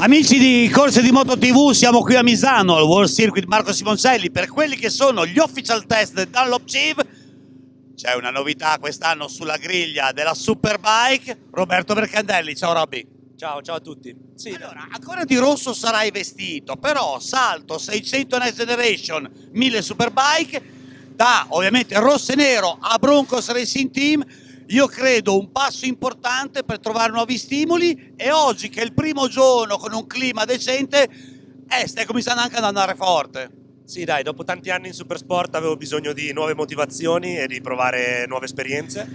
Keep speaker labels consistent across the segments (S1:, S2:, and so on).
S1: Amici di Corse di Moto TV, siamo qui a Misano al World Circuit Marco Simoncelli per quelli che sono gli official test del Dunlop Chiv. C'è una novità quest'anno sulla griglia della Superbike. Roberto Mercandelli, ciao Robby. Ciao, ciao a tutti. Sì, allora, ancora di rosso sarai vestito, però salto 600 Next Generation 1000 Superbike da ovviamente rosso e nero a Broncos Racing Team io credo un passo importante per trovare nuovi stimoli e oggi che è il primo giorno con un clima decente, eh, stai cominciando anche ad andare forte.
S2: Sì, dai, dopo tanti anni in Supersport avevo bisogno di nuove motivazioni e di provare nuove esperienze.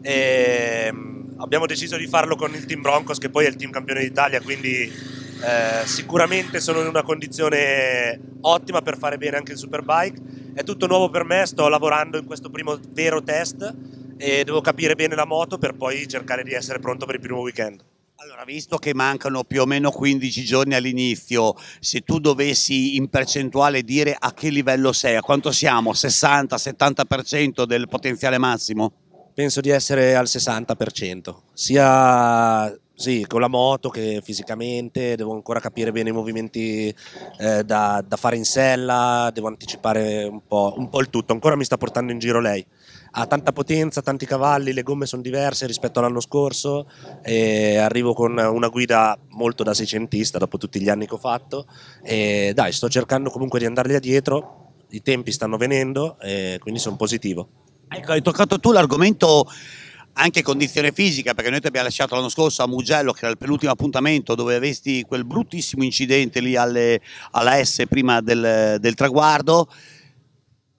S2: E ehm, abbiamo deciso di farlo con il team Broncos, che poi è il team campione d'Italia, quindi eh, sicuramente sono in una condizione ottima per fare bene anche il Superbike. È tutto nuovo per me, sto lavorando in questo primo vero test e devo capire bene la moto per poi cercare di essere pronto per il
S1: primo weekend. Allora, visto che mancano più o meno 15 giorni all'inizio, se tu dovessi in percentuale dire a che livello sei, a quanto siamo? 60-70% del potenziale massimo? Penso di essere al 60%,
S2: sia sì, con la moto che fisicamente, devo ancora capire bene i movimenti eh, da, da, fare in sella, devo anticipare un po', un po' il tutto, ancora mi sta portando in giro lei ha tanta potenza, tanti cavalli, le gomme sono diverse rispetto all'anno scorso e arrivo con una guida molto da seicentista dopo tutti gli anni che ho fatto e dai sto cercando comunque di andargli dietro, i tempi stanno venendo e quindi sono positivo.
S1: Ecco, hai toccato tu l'argomento anche condizione fisica, perché noi ti abbiamo lasciato l'anno scorso a Mugello, che era il penultimo appuntamento dove avesti quel bruttissimo incidente lì alle, alla S prima del, del traguardo.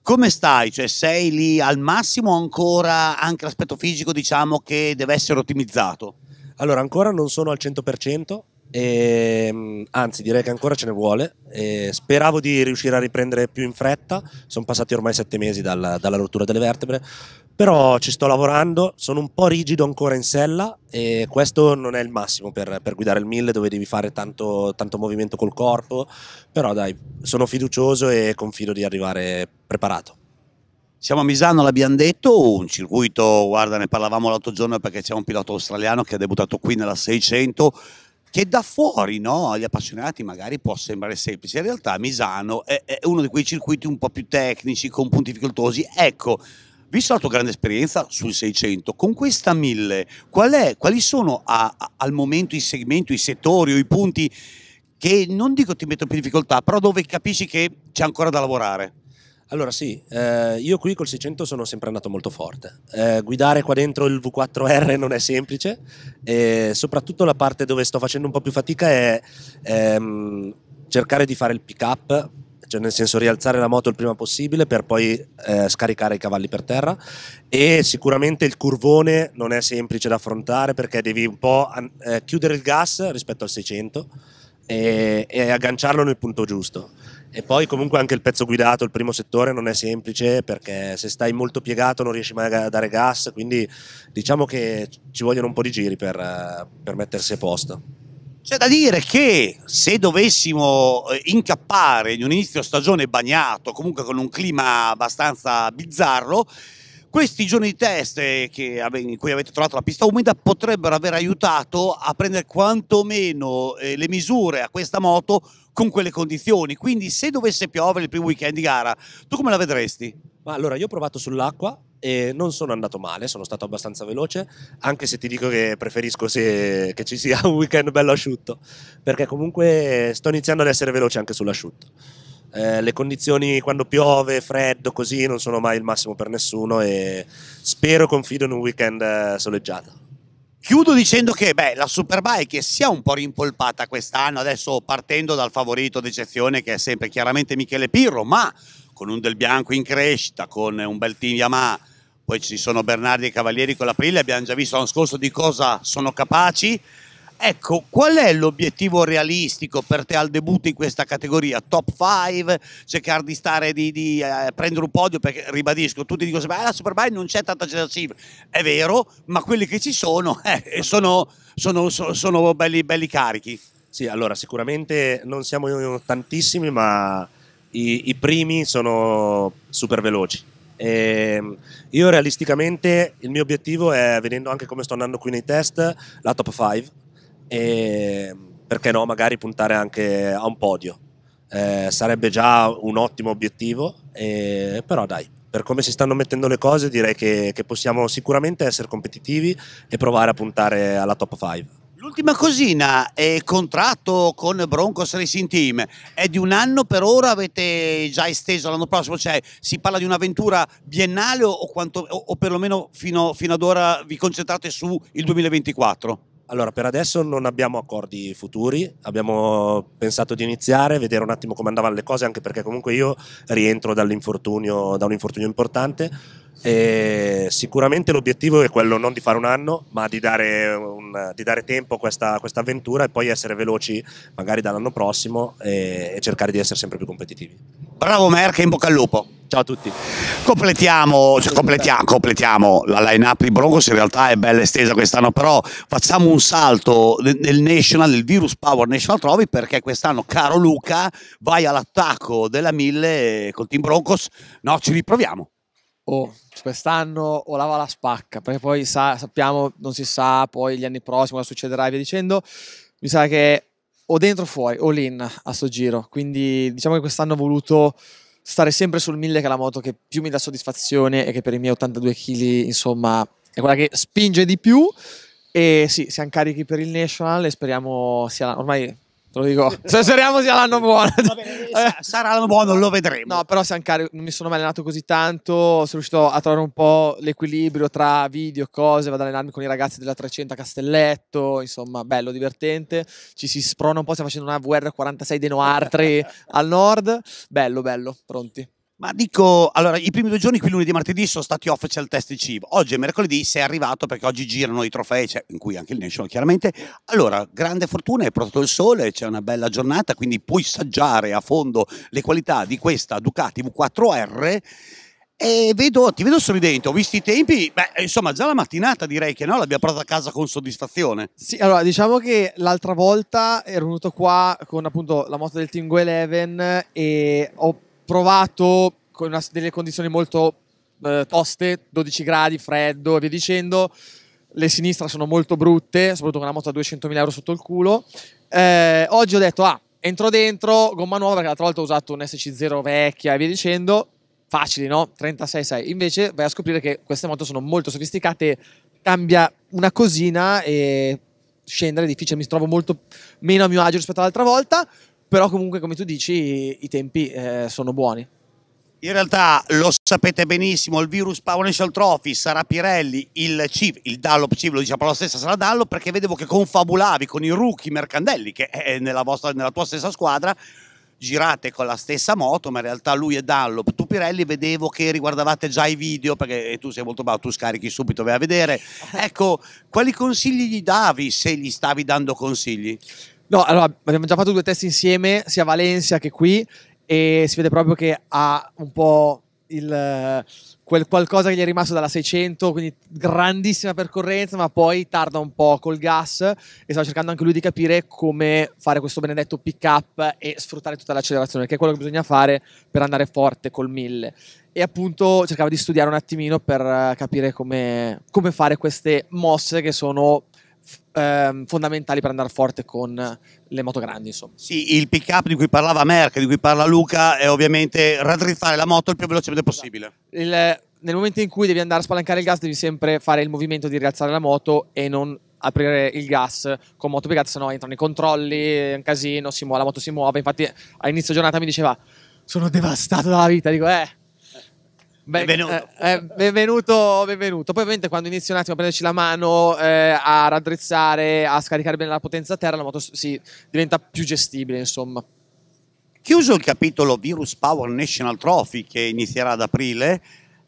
S1: Come stai? Cioè, sei lì al massimo o ancora anche l'aspetto fisico diciamo che deve essere ottimizzato?
S2: Allora, ancora non sono al 100%, e, ehm, anzi direi che ancora ce ne vuole e ehm, speravo di riuscire a riprendere più in fretta sono passati ormai sette mesi dalla, dalla, rottura delle vertebre però ci sto lavorando sono un po' rigido ancora in sella e questo non è il massimo per, per guidare il 1000 dove devi fare tanto, tanto movimento col corpo
S1: però dai sono fiducioso e confido di arrivare preparato siamo a Misano, l'abbiamo detto, un circuito, guarda ne parlavamo l'altro giorno perché c'è un pilota australiano che ha debuttato qui nella 600, che da fuori no, agli appassionati magari può sembrare semplice, in realtà Misano è, è uno di quei circuiti un po' più tecnici, con punti difficoltosi. Ecco, visto la tua grande esperienza sul 600, con questa 1000, qual è, quali sono a, a, al momento i segmenti, i settori o i punti che non dico ti mettono più in difficoltà, però dove capisci che c'è ancora da lavorare? Allora sì,
S2: eh, io qui col 600 sono sempre andato molto forte. Eh, guidare qua dentro il V4R non è semplice e soprattutto la parte dove sto facendo un po' più fatica è ehm, cercare di fare il pick up, cioè nel senso rialzare la moto il prima possibile per poi eh, scaricare i cavalli per terra e sicuramente il curvone non è semplice da affrontare perché devi un po' eh, chiudere il gas rispetto al 600 e, e agganciarlo nel punto giusto e poi comunque anche il pezzo guidato, il primo settore, non è semplice perché se stai molto piegato non riesci mai a dare gas, quindi diciamo che ci vogliono un po' di giri per, per mettersi a posto.
S1: C'è da dire che se dovessimo eh, incappare in un inizio stagione bagnato, comunque con un clima abbastanza bizzarro, questi giorni di test eh, che, in cui avete trovato la pista umida potrebbero aver aiutato a prendere quantomeno eh, le misure a questa moto con quelle condizioni. Quindi se dovesse piovere il primo weekend di gara, tu come la vedresti? Ma allora io ho provato
S2: sull'acqua e non sono andato male, sono stato abbastanza veloce, anche se ti dico che preferisco se, che ci sia un weekend bello asciutto, perché comunque sto iniziando ad essere veloce anche sull'asciutto. Eh, le condizioni quando piove, freddo, così non sono mai il massimo per
S1: nessuno e spero confido in un weekend eh, soleggiato. Chiudo dicendo che beh, la Superbike si è un po' rimpolpata quest'anno, adesso partendo dal favorito d'eccezione che è sempre chiaramente Michele Pirro, ma con un Del Bianco in crescita, con un bel team Yamaha, poi ci sono Bernardi e Cavalieri con l'Aprile, abbiamo già visto l'anno scorso di cosa sono capaci. Ecco, qual è l'obiettivo realistico per te al debutto in questa categoria? Top 5? Cercare di, stare, di, di eh, prendere un podio? Perché ribadisco, tutti dicono sempre, ah, la Superbike non c'è tanta generazione. È vero, ma quelli che ci sono eh, sono, sono, sono, sono belli, belli carichi. Sì, allora sicuramente non siamo tantissimi,
S2: ma i, i primi sono super veloci. E ehm, io realisticamente il mio obiettivo è, vedendo anche come sto andando qui nei test, la top 5 e perché no, magari puntare anche a un podio. Eh, sarebbe già un ottimo obiettivo, eh, però dai, per come si stanno mettendo le cose direi che, che possiamo sicuramente essere competitivi e provare a puntare alla top
S1: 5. L'ultima cosina è contratto con Broncos Racing Team, è di un anno per ora, avete già esteso l'anno prossimo, cioè si parla di un'avventura biennale o, quanto, o, o perlomeno fino, fino ad ora vi concentrate sul 2024?
S2: Allora, per adesso non abbiamo accordi futuri, abbiamo pensato di iniziare, vedere un attimo come andavano le cose, anche perché comunque io rientro dall'infortunio, da un infortunio importante e sicuramente l'obiettivo è quello non di fare un anno, ma di dare, un, di dare tempo a questa, questa, avventura e poi essere veloci magari dall'anno prossimo e, e cercare
S1: di essere sempre più competitivi. Bravo Merck, in bocca al lupo. Ciao a tutti. Completiamo, cioè completiamo, completiamo, la line up di Broncos, in realtà è bella estesa quest'anno, però facciamo un salto nel National, nel Virus Power National Trovi, perché quest'anno, caro Luca,
S3: vai all'attacco della 1000 col team Broncos, no, ci riproviamo o quest'anno o lava la spacca, perché poi sa, sappiamo, non si sa poi gli anni prossimi cosa succederà e via dicendo, mi sa che o dentro o fuori, o in a sto giro, quindi diciamo che quest'anno ho voluto stare sempre sul 1000 che è la moto che più mi dà soddisfazione e che per i miei 82 kg insomma è quella che spinge di più e sì, siamo carichi per il National e speriamo sia ormai Te lo dico. Se speriamo sia l'anno buono. Bene, sarà l'anno buono, lo vedremo. No, però se anche non mi sono mai allenato così tanto. Sono riuscito a trovare un po' l'equilibrio tra video, e cose. Vado ad allenarmi con i ragazzi della 300 a Castelletto. Insomma, bello, divertente. Ci si sprona un po'. Stiamo facendo una VR46 dei Noartri al nord. Bello, bello. Pronti. Ma dico, allora, i primi due giorni qui lunedì e martedì sono
S1: stati official test di cibo. Oggi è mercoledì sei arrivato perché oggi girano i trofei, cioè, in cui anche il National chiaramente. Allora, grande fortuna, è portato il sole, c'è una bella giornata, quindi puoi saggiare a fondo le qualità di questa Ducati V4R. E vedo, ti vedo sorridente, ho visto i tempi, beh, insomma già la mattinata direi che no, l'abbiamo portata a casa con soddisfazione.
S3: Sì, allora diciamo che l'altra volta ero venuto qua con appunto la moto del Tingo 11 e ho provato con una, delle condizioni molto eh, toste, 12 gradi, freddo e via dicendo. Le sinistre sono molto brutte, soprattutto con una moto a 200.000 euro sotto il culo. Eh, oggi ho detto, ah, entro dentro, gomma nuova, perché l'altra volta ho usato un SC0 vecchia e via dicendo. Facili, no? 36,6. Invece vai a scoprire che queste moto sono molto sofisticate, cambia una cosina e scendere è difficile, mi trovo molto meno a mio agio rispetto all'altra volta però comunque come tu dici i tempi eh, sono buoni. In realtà lo sapete benissimo, il virus
S1: Power Trophy sarà Pirelli, il CIV, il Dallop CIV, lo diciamo la stessa, sarà Dallop perché vedevo che confabulavi con i rookie Mercandelli che è eh, nella, vostra, nella tua stessa squadra, girate con la stessa moto, ma in realtà lui è Dallop, tu Pirelli vedevo che riguardavate già i video perché eh, tu sei molto bravo, tu scarichi subito, vai a vedere. Ecco, quali consigli gli davi se gli stavi dando consigli?
S3: No, allora, abbiamo già fatto due test insieme, sia a Valencia che qui, e si vede proprio che ha un po' il, quel qualcosa che gli è rimasto dalla 600, quindi grandissima percorrenza, ma poi tarda un po' col gas e stava cercando anche lui di capire come fare questo benedetto pick up e sfruttare tutta l'accelerazione, che è quello che bisogna fare per andare forte col 1000. E appunto cercava di studiare un attimino per eh, capire come, come fare queste mosse che sono ehm, fondamentali per andare forte con le moto grandi. Insomma.
S1: Sì, il pick up di cui parlava Merck, di cui parla Luca, è ovviamente raddrizzare la moto il più velocemente possibile.
S3: Esatto. Il, nel momento in cui devi andare a spalancare il gas, devi sempre fare il movimento di rialzare la moto e non aprire il gas con moto piegata, sennò entrano i controlli, è un casino, si muove, la moto si muove. Infatti, a inizio giornata mi diceva: Sono devastato dalla vita. Dico, eh, benvenuto. Eh, eh, benvenuto. benvenuto, Poi ovviamente quando inizi un attimo a prenderci la mano, eh, a raddrizzare, a scaricare bene la potenza a terra, la moto si, diventa più gestibile, insomma. Chiuso
S1: il capitolo Virus Power National Trophy che inizierà ad aprile,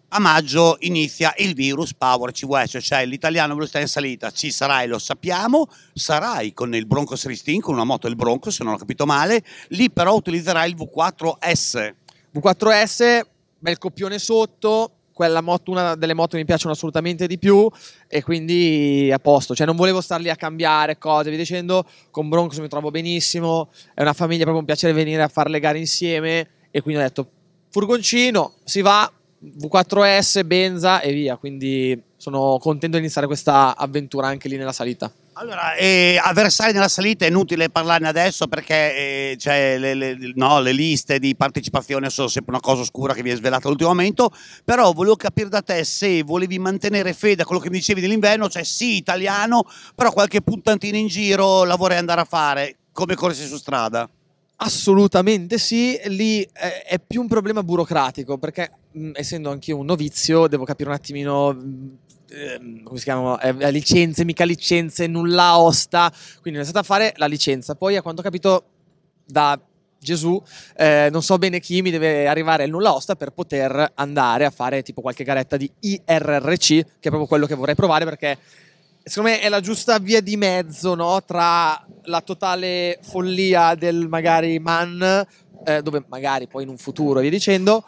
S1: a maggio inizia il Virus Power CWS, cioè l'italiano velocità in salita, ci sarai, lo sappiamo, sarai con il Broncos Ristin, con una moto del Broncos, se non ho capito male, lì però utilizzerai il
S3: V4S. V4S bel copione sotto, quella moto, una delle moto mi piacciono assolutamente di più e quindi a posto, cioè non volevo star lì a cambiare cose, vi dicendo, con Broncos mi trovo benissimo, è una famiglia, proprio un piacere venire a fare le gare insieme e quindi ho detto furgoncino, si va, V4S, Benza e via, quindi sono contento di iniziare questa avventura anche lì nella salita. Allora, eh, avversari nella salita è inutile parlarne adesso perché eh, cioè, le, le, no, le,
S1: liste di partecipazione sono sempre una cosa oscura che vi è svelata all'ultimo momento, però volevo capire da te se volevi mantenere fede a quello che mi dicevi dell'inverno, cioè sì italiano, però qualche puntantina
S3: in giro la vorrei andare a fare, come corsi su strada. Assolutamente sì, lì eh, è più un problema burocratico perché essendo anch'io un novizio devo capire un attimino eh, come si chiamano, eh, licenze, mica licenze, nulla osta, quindi è stata a fare la licenza. Poi a quanto ho capito da Gesù, eh, non so bene chi mi deve arrivare il nulla osta per poter andare a fare tipo qualche garetta di IRRC, che è proprio quello che vorrei provare perché secondo me è la giusta via di mezzo no? tra la totale follia del magari man, eh, dove magari poi in un futuro e via dicendo,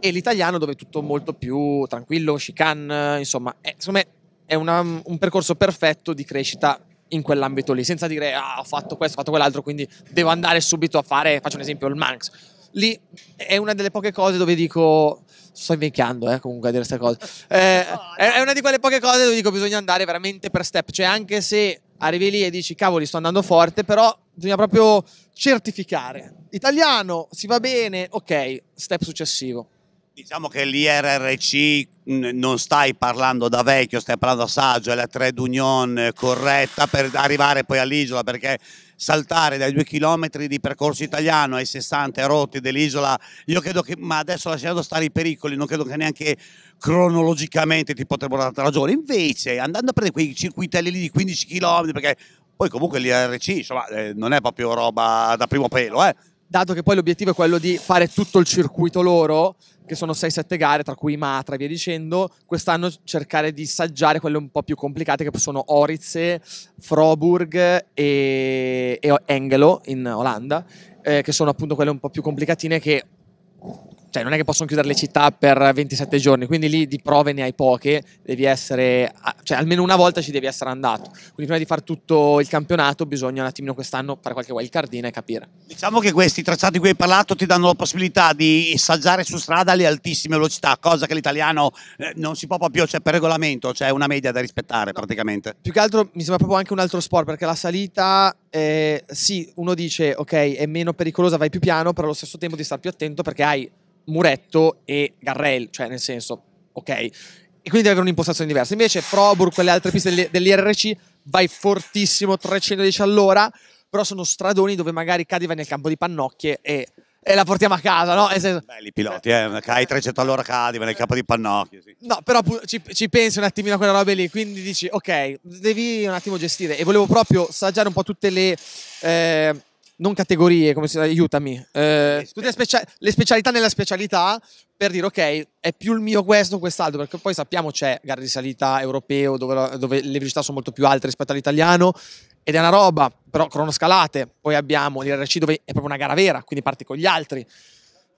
S3: e l'italiano dove è tutto molto più tranquillo, chicane, insomma, è, secondo me è una, un percorso perfetto di crescita in quell'ambito lì, senza dire ah, ho fatto questo, ho fatto quell'altro, quindi devo andare subito a fare, faccio un esempio, il Manx. Lì è una delle poche cose dove dico sto invecchiando eh, comunque a dire queste cose. Eh, è una di quelle poche cose dove dico bisogna andare veramente per step, cioè anche se arrivi lì e dici cavoli sto andando forte, però bisogna proprio certificare. Italiano, si va bene, ok, step successivo.
S1: Diciamo che l'IRRC non stai parlando da vecchio, stai parlando da saggio, è la trade union corretta per arrivare poi all'isola perché saltare dai due chilometri di percorso italiano ai 60 rotti dell'isola, io credo che, ma adesso lasciando stare i pericoli, non credo che neanche cronologicamente ti potrebbero dare ragione, invece andando a prendere quei circuitelli lì di 15 chilometri, perché poi comunque l'IRC insomma, eh, non è proprio roba da primo pelo, eh
S3: dato che poi l'obiettivo è quello di fare tutto il circuito loro, che sono 6-7 gare, tra cui Matra e via dicendo, quest'anno cercare di saggiare quelle un po' più complicate che sono Orice, Froburg e, e Engelo in Olanda, eh, che sono appunto quelle un po' più complicatine che cioè non è che possono chiudere le città per 27 giorni, quindi lì di prove ne hai poche, devi essere, cioè almeno una volta ci devi essere andato. Quindi prima di fare tutto il campionato bisogna un attimino quest'anno fare qualche wildcardina e capire.
S1: Diciamo che questi tracciati di cui hai parlato ti danno la possibilità di assaggiare su strada le altissime velocità, cosa che l'italiano eh, non si può proprio, cioè per regolamento, c'è cioè una media da rispettare no, praticamente. Più
S3: che altro mi sembra proprio anche un altro sport, perché la salita, eh, sì, uno dice ok, è meno pericolosa, vai più piano, però allo stesso tempo di stare più attento perché hai Muretto e Garrel, cioè nel senso, ok? E quindi deve avere un'impostazione diversa. Invece Froburg, quelle altre piste dell'IRC, vai fortissimo, 310 all'ora, però sono stradoni dove magari cadi vai nel campo di pannocchie e, e la portiamo a casa, no? Senso... Belli
S1: piloti, eh, cai 300 all'ora cadi vai nel campo di pannocchie.
S3: Sì. No, però ci, ci, pensi un attimino a quella roba lì, quindi dici, ok, devi un attimo gestire. E volevo proprio saggiare un po' tutte le... Eh, non categorie, come si, aiutami, eh, tutte le, specia- le, specialità nella specialità per dire ok, è più il mio questo o quest'altro, perché poi sappiamo c'è gara di salita europeo dove, dove le velocità sono molto più alte rispetto all'italiano ed è una roba, però cronoscalate, poi abbiamo l'IRC dove è proprio una gara vera, quindi parti con gli altri.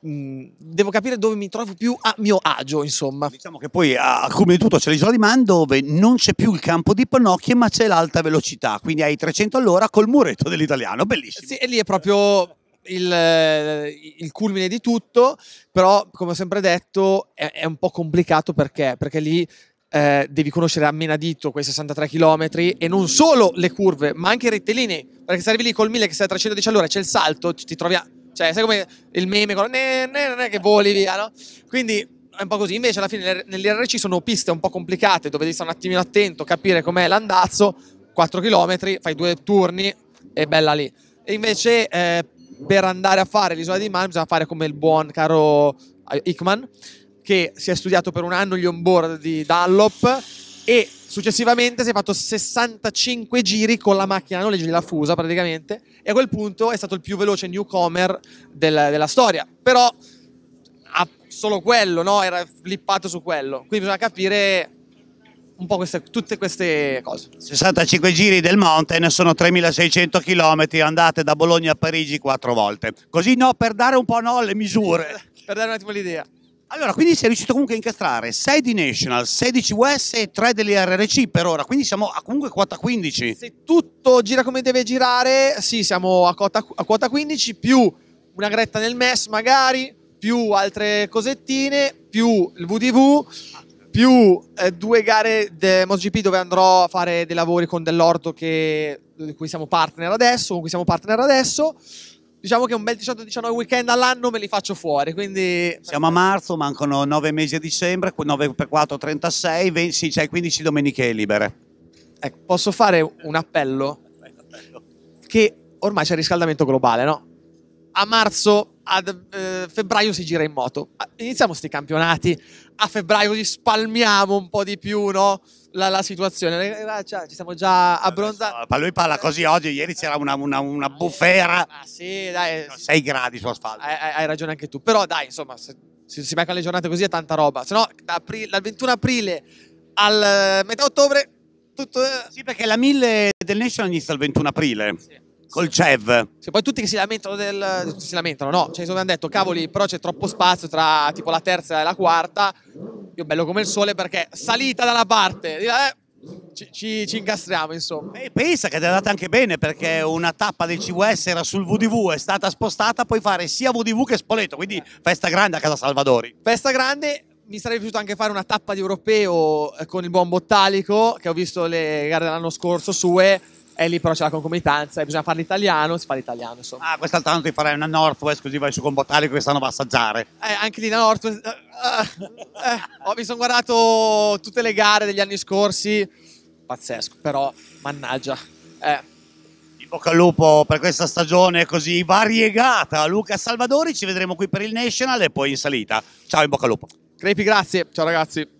S3: Mm, devo capire dove mi trovo più a mio agio, insomma. Diciamo che poi a
S1: come di tutto c'è l'isola di Man dove non c'è più il campo di Pannocchie, ma c'è l'alta velocità, quindi hai 300 all'ora col muretto dell'italiano, bellissimo.
S3: Sì, e lì è proprio il, il, culmine di tutto, però come ho sempre detto è, è un po' complicato perché, perché lì eh, devi conoscere a menadito quei 63 km e non solo le curve ma anche i rettilinei, perché se arrivi lì col 1000 che sei a 310 all'ora c'è il salto, ti trovi a cioè, sai come il meme con ne, ne, ne, che voli via, no? Quindi è un po' così. Invece, alla fine, nell'IRC sono piste un po' complicate dove devi stare un attimino attento, capire com'è l'andazzo. 4 km, fai due turni e bella lì. E invece, eh, per andare a fare l'isola di Man, bisogna fare come il buon caro eh, Hickman, che si è studiato per un anno gli onboard di Dallop e successivamente si è fatto 65 giri con la macchina noleggio di la Fusa praticamente e a quel punto è stato il più veloce newcomer del, della storia però ha solo quello no? era flippato su quello quindi bisogna capire un po' queste, tutte queste cose
S1: 65 giri del mountain sono 3600 km andate da Bologna a Parigi quattro volte così no per dare un po' no le misure
S3: per dare un attimo l'idea
S1: allora, quindi sei riuscito comunque a incastrare 6 di National,
S3: 16 US e 3 delle RRC per ora, quindi siamo a comunque quota 15. Se tutto gira come deve girare, sì, siamo a quota, a quota 15 più una gretta nel MES magari, più altre cosettine, più il VDV, più eh, due gare del MotoGP dove andrò a fare dei lavori con dell'orto che, di cui siamo partner adesso, con cui siamo partner adesso diciamo che un bel 18-19 weekend all'anno
S1: me li faccio fuori. Quindi... Siamo a marzo, mancano 9 mesi a dicembre, 9 per 4,
S3: 36, 20, sì, c'hai cioè 15 domeniche libere. Ecco, posso fare un appello? Che ormai c'è il riscaldamento globale, no? A marzo, ad, eh, febbraio si gira in moto. Ah, iniziamo questi campionati a febbraio, li spalmiamo un po' di più, no? La, la, situazione. Eh, eh, ah, cioè, ci siamo già eh, abbronzati. Lui parla così oggi, ieri c'era una, una, una ah, bufera. Ah, sì, dai. 6 gradi su asfalto. Hai, hai, ragione anche tu. Però dai, insomma, se, se si mancano le giornate così è tanta roba. Se no, da dal 21 aprile al metà ottobre tutto... Sì, perché la 1000 del National inizia
S1: il 21 aprile. Sì col CEV. Cioè,
S3: poi tutti che si lamentano del... si lamentano, no? Cioè, hanno detto, cavoli, però c'è troppo spazio tra tipo la terza e la quarta. Io bello come il sole perché salita dalla parte, eh, ci, ci, ci, incastriamo insomma. E pensa che ti è andata
S1: anche bene perché una tappa del CVS era sul VDV, è stata spostata, puoi fare sia VDV che Spoleto, quindi festa grande a Casa Salvadori.
S3: Festa grande, mi sarebbe piaciuto anche fare una tappa di europeo eh, con il buon Bottalico, che ho visto le gare dell'anno scorso sue e lì però c'è la concomitanza e bisogna fare l'italiano, si fa l'italiano insomma. Ah,
S1: quest'altro anno ti farai una Northwest così vai su con Bottalico che stanno a assaggiare.
S3: Eh, anche lì la Northwest... Eh, eh, oh, mi sono guardato tutte le gare degli anni scorsi, pazzesco, però mannaggia. Eh.
S1: In bocca al lupo per questa stagione così variegata. Luca Salvadori, ci vedremo
S3: qui per il National e poi in salita. Ciao, in bocca al lupo. Crepi, grazie. Ciao ragazzi.